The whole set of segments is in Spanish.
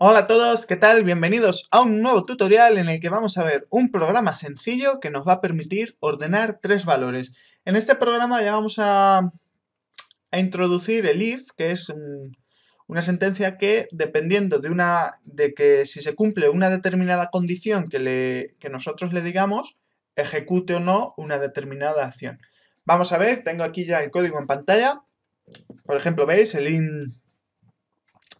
Hola a todos, ¿qué tal? Bienvenidos a un nuevo tutorial en el que vamos a ver un programa sencillo que nos va a permitir ordenar tres valores. En este programa ya vamos a, introducir el if, que es una sentencia que dependiendo de, una, de que si se cumple una determinada condición que, le, que nosotros le digamos, ejecute o no una determinada acción. Vamos a ver, tengo aquí ya el código en pantalla. Por ejemplo, veis el in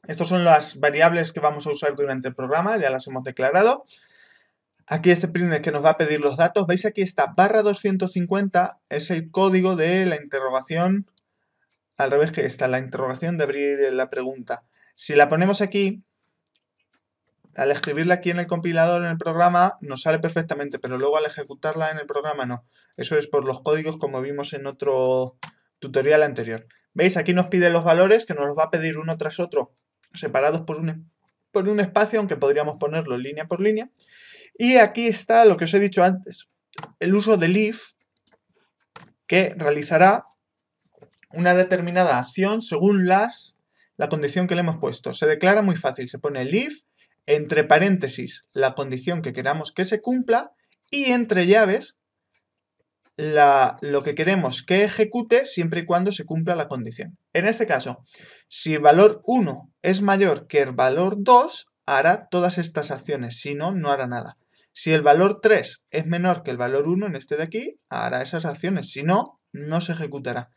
estas son las variables que vamos a usar durante el programa, ya las hemos declarado. Aquí este print que nos va a pedir los datos. Veis aquí esta barra 250 es el código de la interrogación, al revés que está la interrogación de abrir la pregunta. Si la ponemos aquí, al escribirla aquí en el compilador, en el programa, nos sale perfectamente, pero luego al ejecutarla en el programa no. Eso es por los códigos como vimos en otro tutorial anterior. ¿Veis? Aquí nos pide los valores, que nos los va a pedir uno tras otro separados por un, por un espacio, aunque podríamos ponerlo línea por línea. Y aquí está lo que os he dicho antes, el uso del if que realizará una determinada acción según las, la condición que le hemos puesto. Se declara muy fácil, se pone el if, entre paréntesis, la condición que queramos que se cumpla y entre llaves lo que queremos que ejecute siempre y cuando se cumpla la condición. En este caso, si el valor 1 es mayor que el valor 2, hará todas estas acciones, si no, no hará nada. Si el valor 3 es menor que el valor 1, en este de aquí, hará esas acciones, si no, no se ejecutará.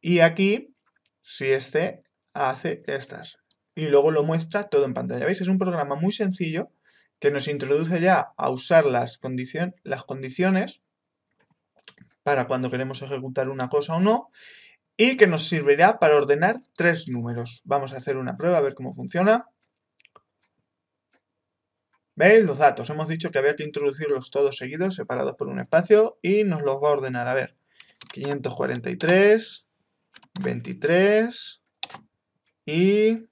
Y aquí, si este hace estas. Y luego lo muestra todo en pantalla. ¿Veis? Es un programa muy sencillo que nos introduce ya a usar las, las condiciones para cuando queremos ejecutar una cosa o no y que nos servirá para ordenar tres números. Vamos a hacer una prueba a ver cómo funciona. ¿Veis? Los datos. Hemos dicho que había que introducirlos todos seguidos, separados por un espacio, y nos los va a ordenar. A ver, 543, 23 y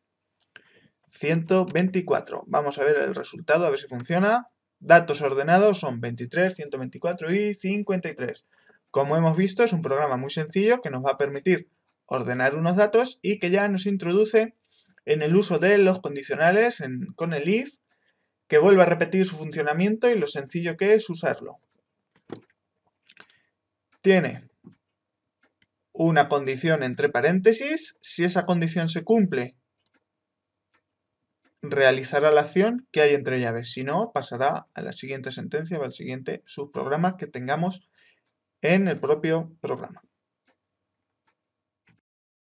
124. Vamos a ver el resultado, a ver si funciona. Datos ordenados son 23, 124 y 53. Como hemos visto, es un programa muy sencillo que nos va a permitir ordenar unos datos y que ya nos introduce en el uso de los condicionales con el if, que vuelve a repetir su funcionamiento y lo sencillo que es usarlo. Tiene una condición entre paréntesis, si esa condición se cumple, realizará la acción que hay entre llaves, si no, pasará a la siguiente sentencia o al siguiente subprograma que tengamos en el propio programa.